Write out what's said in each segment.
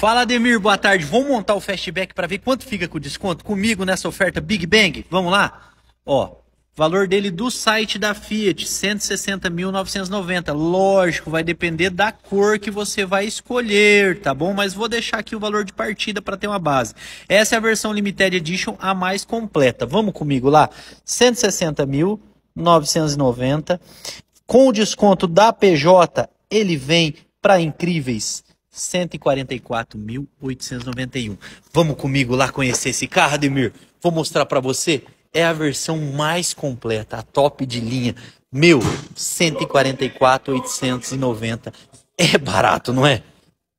Fala, Ademir, boa tarde. Vamos montar o Fastback para ver quanto fica com o desconto comigo nessa oferta Big Bang? Vamos lá? Ó, valor dele do site da Fiat, 160.990. Lógico, vai depender da cor que você vai escolher, tá bom? Mas vou deixar aqui o valor de partida para ter uma base. Essa é a versão Limited Edition, a mais completa. Vamos comigo lá? 160.990. Com o desconto da PJ, ele vem para incríveis 144.891. Vamos comigo lá conhecer esse carro, Ademir? Vou mostrar para você. É a versão mais completa, a top de linha. Meu, 144.890. É barato, não é?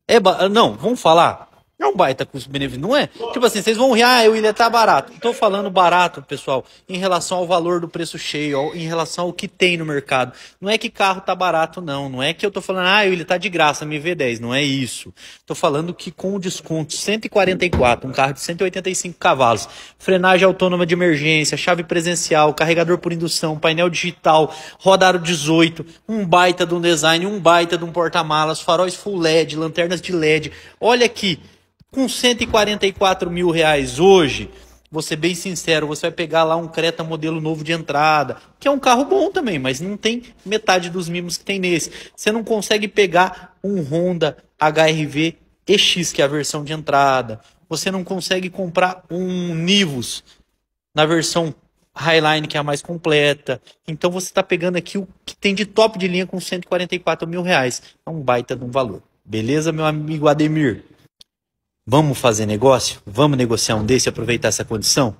É ba... Não, vamos falar. É um baita custo-benefício, não é? Tipo assim, vocês vão rir, ah, o Ilha tá barato. Estou falando barato, pessoal, em relação ao valor do preço cheio, em relação ao que tem no mercado. Não é que carro tá barato, não. Não é que eu estou falando, ah, o Ilha tá de graça, mv 10 Não é isso. Estou falando que com o desconto 144, um carro de 185 cavalos, frenagem autônoma de emergência, chave presencial, carregador por indução, painel digital, rodaro 18, um baita de um design, um baita de um porta-malas, faróis full LED, lanternas de LED. Olha aqui com 144 mil reais hoje, vou ser bem sincero, você vai pegar lá um Creta modelo novo de entrada, que é um carro bom também, mas não tem metade dos mimos que tem nesse. Você não consegue pegar um Honda HRV EX, que é a versão de entrada. Você não consegue comprar um Nivus na versão Highline, que é a mais completa. Então você está pegando aqui o que tem de top de linha com 144 mil reais. É um baita de um valor. Beleza, meu amigo Ademir? Vamos fazer negócio? Vamos negociar um desse e aproveitar essa condição?